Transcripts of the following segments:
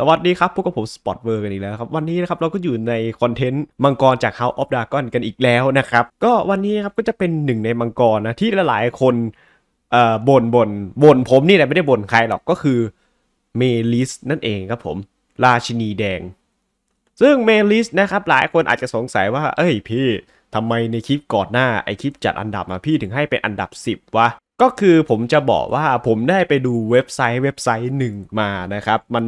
สวัสดีครับ พวกกับผม สปอตเวอร์กันอีกแล้วครับ วันนี้นะครับ เราก็อยู่ในคอนเทนต์มังกรจาก House of Dragon กันอีกแล้วนะครับ ก็วันนี้ครับก็จะเป็นหนึ่งในมังกรนะ ที่หลายๆคนเอ่อบ่นบ่นบ่นผมนี่แหละ ไม่ได้บ่นใครหรอกก็คือเมลิสนั่นเองครับผมราชินีแดง ซึ่งเมลิสนะครับ หลายคนอาจจะสงสัยว่า เอ้ยพี่ทำไมในคลิปก่อนหน้าไอคลิปจัดอันดับมาพี่ถึงให้เป็นอันดับ 10วะก็คือผมจะบอกว่าผมได้ไปดูเว็บไซต์เว็บไซต์หนึ่งมานะครับ มัน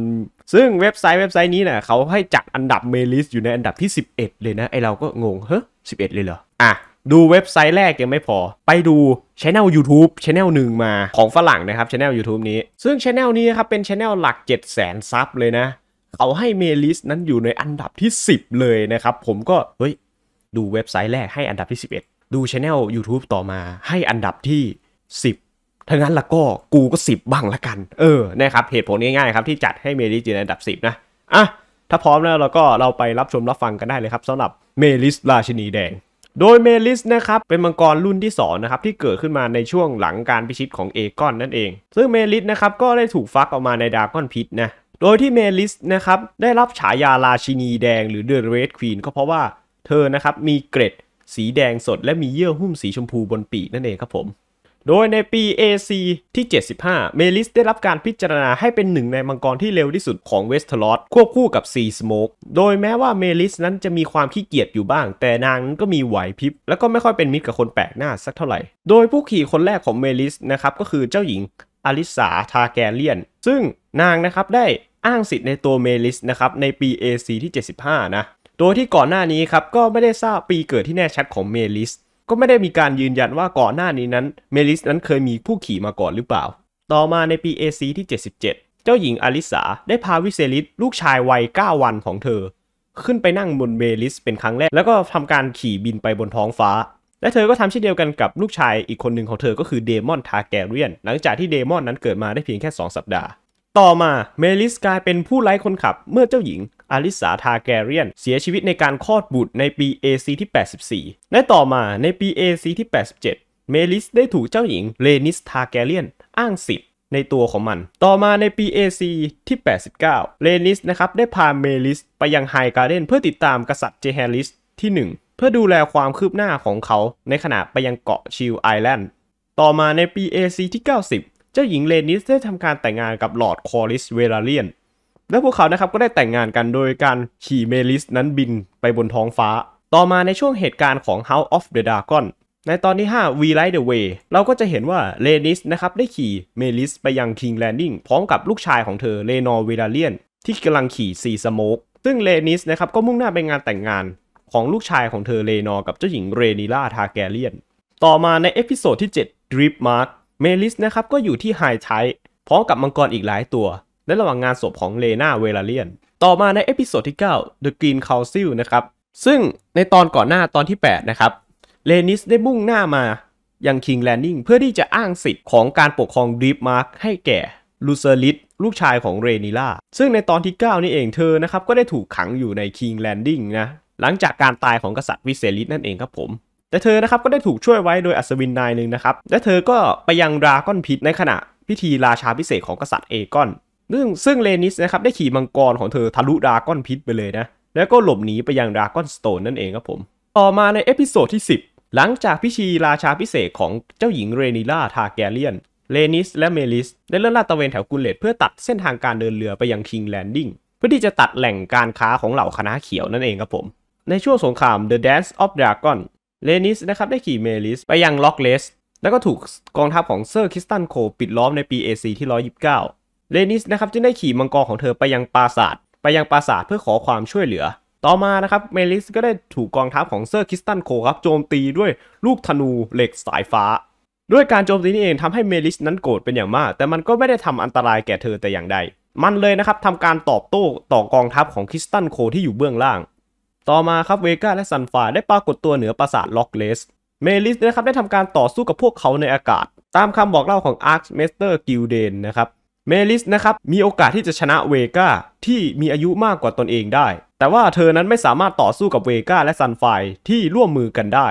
ซึ่งเว็บไซต์เว็บไซต์นี้นะเขาให้จัดอันดับเมลิสอยู่ในอันดับที่ 11 เลยนะไอเราก็งงเฮ้ยสิเลยเหรออ่ะดูเว็บไซต์แรกยังไม่พอ ไปดูช่องย YouTube ช่องหนึ่งมาของฝรั่งนะครับช่องย YouTube นี้ ซึ่งช่องนี้ครับเป็นช่องหลัก7 0 0 0 0ซับเลยนะเขาให้เมลิสนั้นอยู่ในอันดับที่ 10 เลยนะครับ ผมก็เฮ้ยดูเว็บไซต์แรกให้อันดับที่ 11 ดูช่องย YouTube ต่อมาให้อันดับที่ 10ถ้างั้นละก็กูก็สิบบ้างละกัน เออนะครับเหตุผลง่ายๆครับที่จัดให้เมลิสอยู่ในอันดับสิบนะ อ่ะ ถ้าพร้อมแล้วเราก็เราไปรับชมรับฟังกันได้เลยครับสำหรับเมลิส ราชินีแดง โดยเมลิสนะครับเป็นมังกรรุ่นที่2นะครับที่เกิดขึ้นมาในช่วงหลังการพิชิตของเอกอนนั่นเอง ซึ่งเมลิสนะครับก็ได้ถูกฟักออกมาในดากอนพิษนะ โดยที่เมลิสนะครับได้รับฉายาราชินีแดงหรือเดอะเรดควีนก็เพราะว่าเธอนะครับมีเกร็ด สีแดงสด และมีเยื่อหุ้มสีชมพูบนปีกนั่นเองครับผมโดยในปี AC ที่ 75 เมลิสได้รับการพิจารณาให้เป็นหนึ่งในมังกรที่เร็วที่สุดของเวสเทอรอสควบคู่กับซีสโมกโดยแม้ว่าเมลิสนั้นจะมีความขี้เกียจอยู่บ้าง แต่นางนั้นก็มีไหวพริบ และก็ไม่ค่อยเป็นมิตรกับคนแปลกหน้าสักเท่าไหร่ โดยผู้ขี่คนแรกของเมลิสนะครับ ก็คือเจ้าหญิงอลิสาทาแกเลียนซึ่งนางนะครับได้อ้างสิทธิ์ในตัวเมลิสนะครับในปี AC ที่ 75 นะโดยที่ก่อนหน้านี้ครับก็ไม่ได้ทราบปีเกิดที่แน่ชัดของเมลิสก็ไม่ได้มีการยืนยันว่าก่อนหน้านี้นั้นเมลิสนั้นเคยมีผู้ขี่มาก่อนหรือเปล่า ต่อมาในปี AC ที่77เจ้าหญิงอลิสาได้พาวิเซลิสลูกชายวัย 9 วันของเธอ ขึ้นไปนั่งบนเมลิสเป็นครั้งแรก แล้วก็ทำการขี่บินไปบนท้องฟ้า และเธอก็ทำเช่นเดียวกันกับลูกชายอีกคนหนึ่งของเธอก็คือเดมอนทาแกเรียนหลังจากที่เดมอนนั้นเกิดมาได้เพียงแค่2 สัปดาห์ต่อมาเมลิสกลายเป็นผู้ไร้คนขับเมื่อเจ้าหญิงอาริสาทาแกเรียนเสียชีวิตในการคลอดบุตรในปี AC ที่ 84ในต่อมาในปี AC ที่ 87 เมลิสได้ถูกเจ้าหญิงเลนิสทาแกเรียนอ้างสิทธิ์ในตัวของมัน ต่อมาในปี AC ที่ 89 เลนิสนะครับ ได้พาเมลิสไปยังไฮการ์เดนเพื่อติดตามกษัตริย์เจแฮลิสที่ 1 เพื่อดูแลความคืบหน้าของเขาในขณะไปยังเกาะชิลไอแลนด์ต่อมาในปี AC ที่ 90จ้าหญิงเลนิสได้ทำการแต่งงานกับลอร์ดคอริสเวลาเลียน และพวกเขานะครับก็ได้แต่งงานกันโดยการขี่เมลิสนั้นบินไปบนท้องฟ้า ต่อมาในช่วงเหตุการณ์ของ House of the Dragon ในตอนที่5 We Light the Way เราก็จะเห็นว่า เลนิสนะครับได้ขี่เมลิสไปยัง King Landing พร้อมกับลูกชายของเธอเลนอร์เวลาเลียนที่กำลังขี่ซีสโมกซึ่งเลนิสนะครับก็มุ่งหน้าไปงานแต่งงานของลูกชายของเธอเลนอร์กับเจ้าหญิงเรนิล่าทาแกเลียนต่อมาในเอพิโซดที่7 Drip Mark เมลิสนะครับก็อยู่ที่ไฮไทพร้อมกับมังกรอีกหลายตัวในระหว่างงานศพของเลนาเวลาเลียนต่อมาในเอพิโซดที่ 9 The Green Council นะครับซึ่งในตอนก่อนหน้าตอนที่ 8 นะครับ เลนิสได้มุ่งหน้ามายังคิงแลนดิ้งเพื่อที่จะอ้างสิทธิ์ของการปกครองดรีฟมาร์กให้แก่ ลูเซอริส ลูกชายของเรนิล่าซึ่งในตอนที่ 9 นี่เองเธอนะครับก็ได้ถูกขังอยู่ในคิงแลนดิ้งนะหลังจากการตายของกษัตริย์วิเซริสนั่นเองครับผมแต่เธอนะครับก็ได้ถูกช่วยไว้โดยอัศวินนายหนึ่งนะครับ และเธอก็ไปยังดราก้อนพิษในขณะพิธีราชาพิเศษของกษัตริย์เอกอนซึ่งซึ่งเลนิสนะครับได้ขี่มังกรของเธอทะลุดราก้อนพิษไปเลยนะ แล้วก็หลบหนีไปยังดราก้อนสโตนนั่นเองครับผม ต่อมาในเอพิโซดที่ 10 หลังจากพิธีราชาพิเศษของเจ้าหญิงเรนิล่าทาแกเลียนเลนิสและเมลิสได้เลื่อนลาดตะเวนแถวกุเลตเพื่อตัดเส้นทางการเดินเรือไปยังคิงแลนดิ้งเพื่อที่จะตัดแหล่งการค้าของเหล่าคณะเขียวนั่นเองครับผม ในช่วงสงครามะแดนซ์ออฟดราก้อนเลนิสนะครับได้ขี่เมลิสไปยังล็อกเลสแล้วก็ถูกกองทัพของเซอร์คิสตันโคปิดล้อมในปี AC ที่ 129เลนิสนะครับจึงได้ขี่มังกรของเธอไปยังปราสาท ไปยังปราสาทเพื่อขอความช่วยเหลือ ต่อมานะครับเมลิสก็ได้ถูกกองทัพของเซอร์คิสตันโคครับโจมตีด้วยลูกธนูเหล็กสายฟ้า ด้วยการโจมตีนี้เองทำให้เมลิสนั้นโกรธเป็นอย่างมาก แต่มันก็ไม่ได้ทำอันตรายแก่เธอแต่อย่างใด มันเลยนะครับทำการตอบโต้ต่อกองทัพของคิสตันโคที่อยู่เบื้องล่างต่อมาครับเวกาและซันฟาได้ปรากฏตัวเหนือปราสาทล็อกเลสเมลิสนะครับ ได้ทำการต่อสู้กับพวกเขาในอากาศ ตามคำบอกเล่าของอาร์คเมสเตอร์กิลเดนนะครับเมลิสนะครับ มีโอกาสที่จะชนะเวกาที่มีอายุมากกว่าตนเองได้ แต่ว่าเธอนั้นไม่สามารถต่อสู้กับเวกาและซันไฟที่ร่วมมือกันได้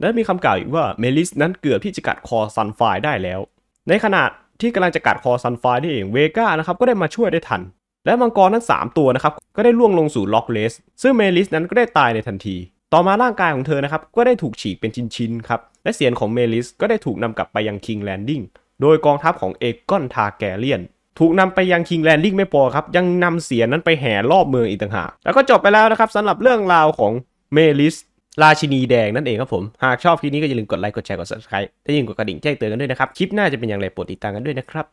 และมีคำกล่าวอีกว่าเมลิสนั้นเกือบที่จะกัดคอซันไฟได้แล้วในขณะที่กำลังจะกัดคอซันไฟนี่เองเวกานะครับก็ได้มาช่วยได้ทันและมังกรทั้ง3ตัวนะครับ ก็ได้ล่วงลงสู่ล็อกเลสซึ่งเมลิสนั้นก็ได้ตายในทันที ต่อมาร่างกายของเธอนะครับ ก็ได้ถูกฉีกเป็นชิ้นๆครับ และเสียงของเมลิสก็ได้ถูกนำกลับไปยังคิงแลนดิ้งโดยกองทัพของเอกอนทาแกเลียนถูกนำไปยังคิงแลนดิ้งไม่พอครับ ยังนำเสียนั้นไปแห่รอบเมืองอีกต่างหาก แล้วก็จบไปแล้วนะครับสำหรับเรื่องราวของเมลิสราชินีแดงนั่นเองครับผมหากชอบคลิปนี้ก็อย่าลืมกดไลค์กดแชร์กด subscribe และยิ่งกดกระดิ่งแจ้งเตือนกันด้วยนะครับคลิปหน้าจะเป็นอย่างไรโปรดติดตามกันด้วยนะครับ